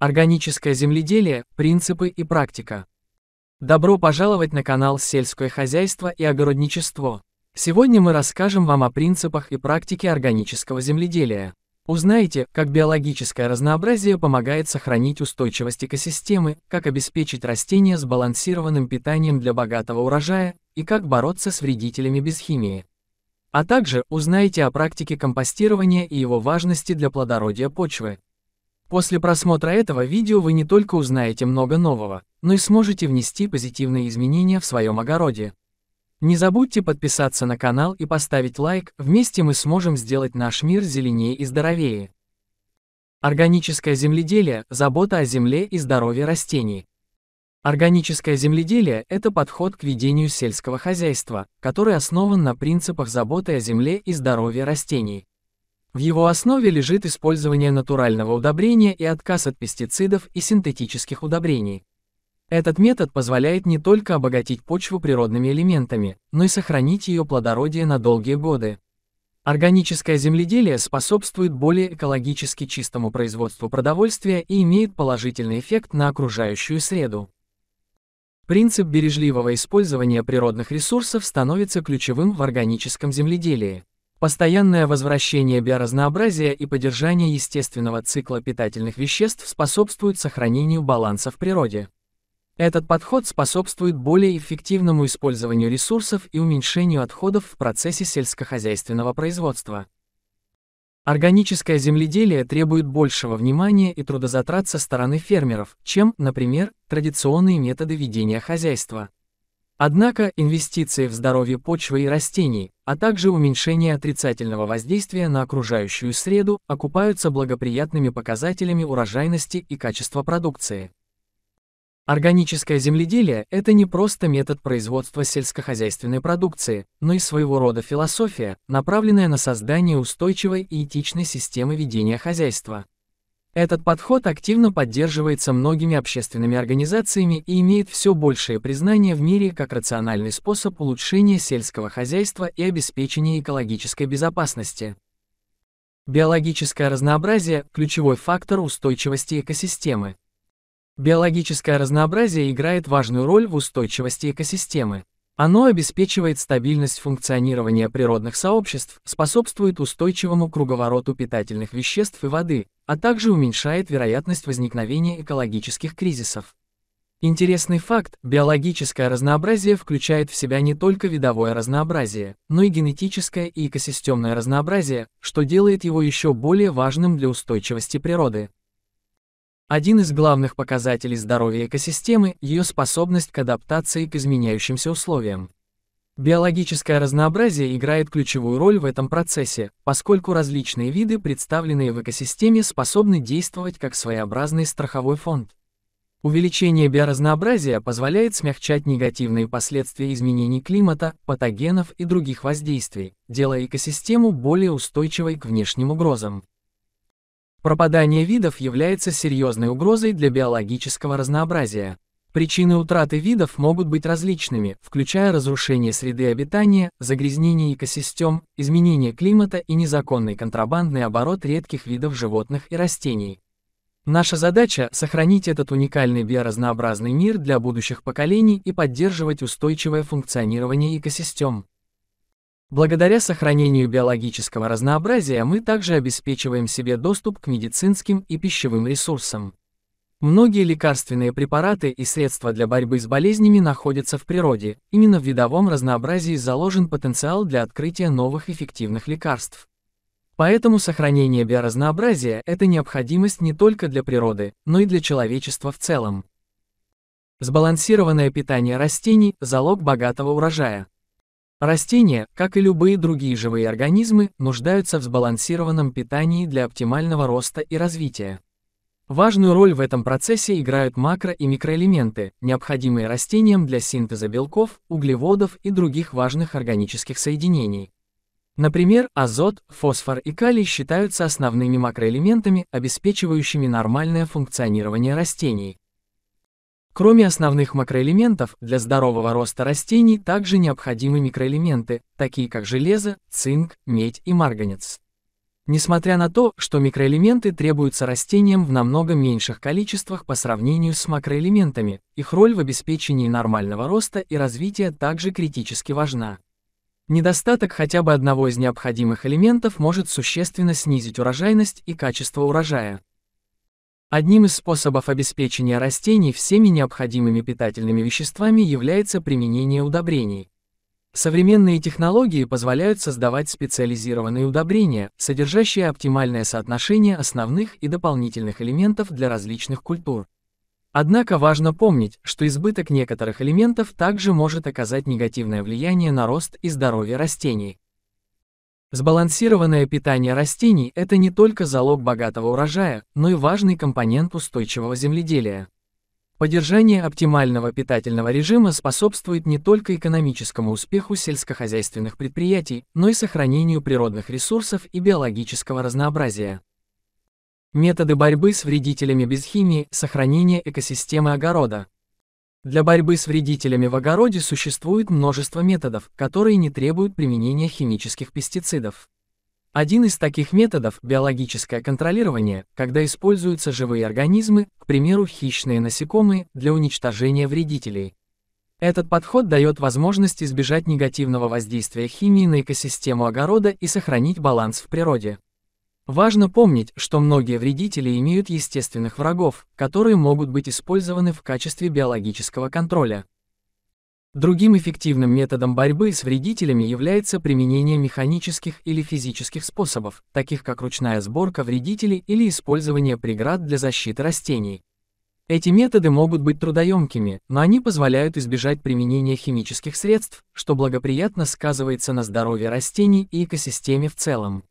Органическое земледелие, принципы и практика. Добро пожаловать на канал «Сельское хозяйство и огородничество». Сегодня мы расскажем вам о принципах и практике органического земледелия. Узнаете, как биологическое разнообразие помогает сохранить устойчивость экосистемы, как обеспечить растения сбалансированным питанием для богатого урожая и как бороться с вредителями без химии. А также узнаете о практике компостирования и его важности для плодородия почвы. После просмотра этого видео вы не только узнаете много нового, но и сможете внести позитивные изменения в своем огороде. Не забудьте подписаться на канал и поставить лайк, вместе мы сможем сделать наш мир зеленее и здоровее. Органическое земледелие – забота о земле и здоровье растений. Органическое земледелие – это подход к ведению сельского хозяйства, который основан на принципах заботы о земле и здоровье растений. В его основе лежит использование натурального удобрения и отказ от пестицидов и синтетических удобрений. Этот метод позволяет не только обогатить почву природными элементами, но и сохранить ее плодородие на долгие годы. Органическое земледелие способствует более экологически чистому производству продовольствия и имеет положительный эффект на окружающую среду. Принцип бережливого использования природных ресурсов становится ключевым в органическом земледелии. Постоянное возвращение биоразнообразия и поддержание естественного цикла питательных веществ способствует сохранению баланса в природе. Этот подход способствует более эффективному использованию ресурсов и уменьшению отходов в процессе сельскохозяйственного производства. Органическое земледелие требует большего внимания и трудозатрат со стороны фермеров, чем, например, традиционные методы ведения хозяйства. Однако инвестиции в здоровье почвы и растений, а также уменьшение отрицательного воздействия на окружающую среду окупаются благоприятными показателями урожайности и качества продукции. Органическое земледелие – это не просто метод производства сельскохозяйственной продукции, но и своего рода философия, направленная на создание устойчивой и этичной системы ведения хозяйства. Этот подход активно поддерживается многими общественными организациями и имеет все большее признание в мире как рациональный способ улучшения сельского хозяйства и обеспечения экологической безопасности. Биологическое разнообразие – ключевой фактор устойчивости экосистемы. Биологическое разнообразие играет важную роль в устойчивости экосистемы. Оно обеспечивает стабильность функционирования природных сообществ, способствует устойчивому круговороту питательных веществ и воды, а также уменьшает вероятность возникновения экологических кризисов. Интересный факт – биологическое разнообразие включает в себя не только видовое разнообразие, но и генетическое и экосистемное разнообразие, что делает его еще более важным для устойчивости природы. Один из главных показателей здоровья экосистемы – ее способность к адаптации к изменяющимся условиям. Биологическое разнообразие играет ключевую роль в этом процессе, поскольку различные виды, представленные в экосистеме, способны действовать как своеобразный страховой фонд. Увеличение биоразнообразия позволяет смягчать негативные последствия изменений климата, патогенов и других воздействий, делая экосистему более устойчивой к внешним угрозам. Пропадание видов является серьезной угрозой для биологического разнообразия. Причины утраты видов могут быть различными, включая разрушение среды обитания, загрязнение экосистем, изменение климата и незаконный контрабандный оборот редких видов животных и растений. Наша задача – сохранить этот уникальный биоразнообразный мир для будущих поколений и поддерживать устойчивое функционирование экосистем. Благодаря сохранению биологического разнообразия мы также обеспечиваем себе доступ к медицинским и пищевым ресурсам. Многие лекарственные препараты и средства для борьбы с болезнями находятся в природе. Именно в видовом разнообразии заложен потенциал для открытия новых эффективных лекарств. Поэтому сохранение биоразнообразия – это необходимость не только для природы, но и для человечества в целом. Сбалансированное питание растений – залог богатого урожая. Растения, как и любые другие живые организмы, нуждаются в сбалансированном питании для оптимального роста и развития. Важную роль в этом процессе играют макро- и микроэлементы, необходимые растениям для синтеза белков, углеводов и других важных органических соединений. Например, азот, фосфор и калий считаются основными макроэлементами, обеспечивающими нормальное функционирование растений. Кроме основных макроэлементов, для здорового роста растений также необходимы микроэлементы, такие как железо, цинк, медь и марганец. Несмотря на то, что микроэлементы требуются растениям в намного меньших количествах по сравнению с макроэлементами, их роль в обеспечении нормального роста и развития также критически важна. Недостаток хотя бы одного из необходимых элементов может существенно снизить урожайность и качество урожая. Одним из способов обеспечения растений всеми необходимыми питательными веществами является применение удобрений. Современные технологии позволяют создавать специализированные удобрения, содержащие оптимальное соотношение основных и дополнительных элементов для различных культур. Однако важно помнить, что избыток некоторых элементов также может оказать негативное влияние на рост и здоровье растений. Сбалансированное питание растений – это не только залог богатого урожая, но и важный компонент устойчивого земледелия. Поддержание оптимального питательного режима способствует не только экономическому успеху сельскохозяйственных предприятий, но и сохранению природных ресурсов и биологического разнообразия. Методы борьбы с вредителями без химии, сохранение экосистемы огорода – для борьбы с вредителями в огороде существует множество методов, которые не требуют применения химических пестицидов. Один из таких методов – биологическое контролирование, когда используются живые организмы, к примеру, хищные насекомые, для уничтожения вредителей. Этот подход дает возможность избежать негативного воздействия химии на экосистему огорода и сохранить баланс в природе. Важно помнить, что многие вредители имеют естественных врагов, которые могут быть использованы в качестве биологического контроля. Другим эффективным методом борьбы с вредителями является применение механических или физических способов, таких как ручная сборка вредителей или использование преград для защиты растений. Эти методы могут быть трудоемкими, но они позволяют избежать применения химических средств, что благоприятно сказывается на здоровье растений и экосистеме в целом.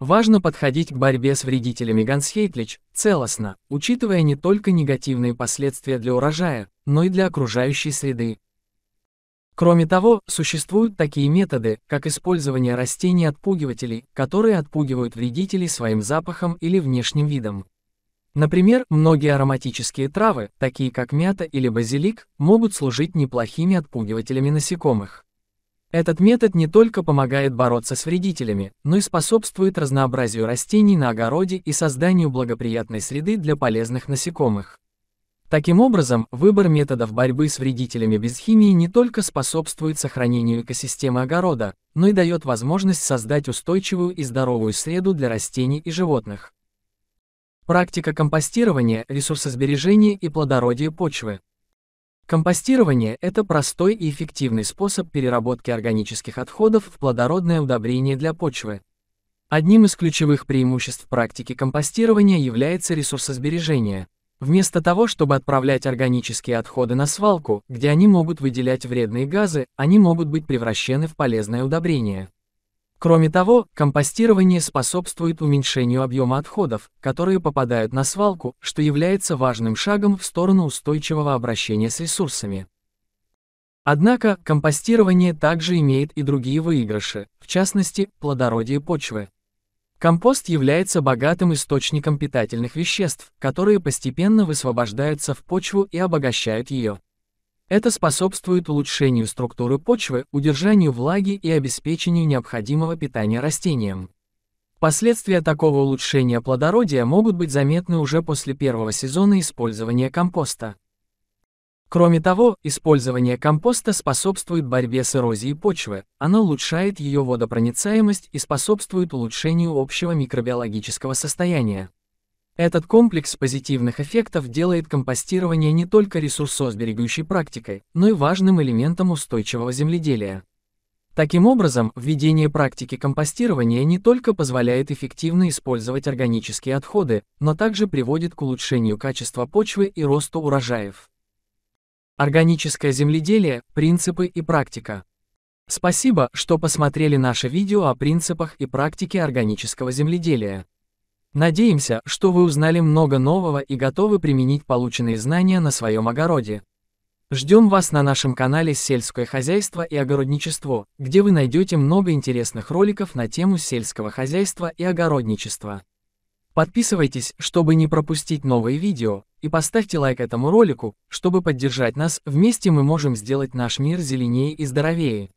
Важно подходить к борьбе с вредителями Гансхейтлич целостно, учитывая не только негативные последствия для урожая, но и для окружающей среды. Кроме того, существуют такие методы, как использование растений-отпугивателей, которые отпугивают вредителей своим запахом или внешним видом. Например, многие ароматические травы, такие как мята или базилик, могут служить неплохими отпугивателями насекомых. Этот метод не только помогает бороться с вредителями, но и способствует разнообразию растений на огороде и созданию благоприятной среды для полезных насекомых. Таким образом, выбор методов борьбы с вредителями без химии не только способствует сохранению экосистемы огорода, но и дает возможность создать устойчивую и здоровую среду для растений и животных. Практика компостирования, ресурсосбережения и плодородия почвы Компостирование – это простой и эффективный способ переработки органических отходов в плодородное удобрение для почвы. Одним из ключевых преимуществ практики компостирования является ресурсосбережение. Вместо того, чтобы отправлять органические отходы на свалку, где они могут выделять вредные газы, они могут быть превращены в полезное удобрение. Кроме того, компостирование способствует уменьшению объема отходов, которые попадают на свалку, что является важным шагом в сторону устойчивого обращения с ресурсами. Однако, компостирование также имеет и другие выигрыши, в частности, плодородие почвы. Компост является богатым источником питательных веществ, которые постепенно высвобождаются в почву и обогащают ее. Это способствует улучшению структуры почвы, удержанию влаги и обеспечению необходимого питания растениям. Последствия такого улучшения плодородия могут быть заметны уже после первого сезона использования компоста. Кроме того, использование компоста способствует борьбе с эрозией почвы, оно улучшает ее водопроницаемость и способствует улучшению общего микробиологического состояния. Этот комплекс позитивных эффектов делает компостирование не только ресурсосберегающей практикой, но и важным элементом устойчивого земледелия. Таким образом, введение практики компостирования не только позволяет эффективно использовать органические отходы, но также приводит к улучшению качества почвы и росту урожаев. Органическое земледелие, принципы и практика. Спасибо, что посмотрели наше видео о принципах и практике органического земледелия. Надеемся, что вы узнали много нового и готовы применить полученные знания на своем огороде. Ждем вас на нашем канале «Сельское хозяйство и огородничество», где вы найдете много интересных роликов на тему сельского хозяйства и огородничества. Подписывайтесь, чтобы не пропустить новые видео, и поставьте лайк этому ролику, чтобы поддержать нас, вместе мы можем сделать наш мир зеленее и здоровее.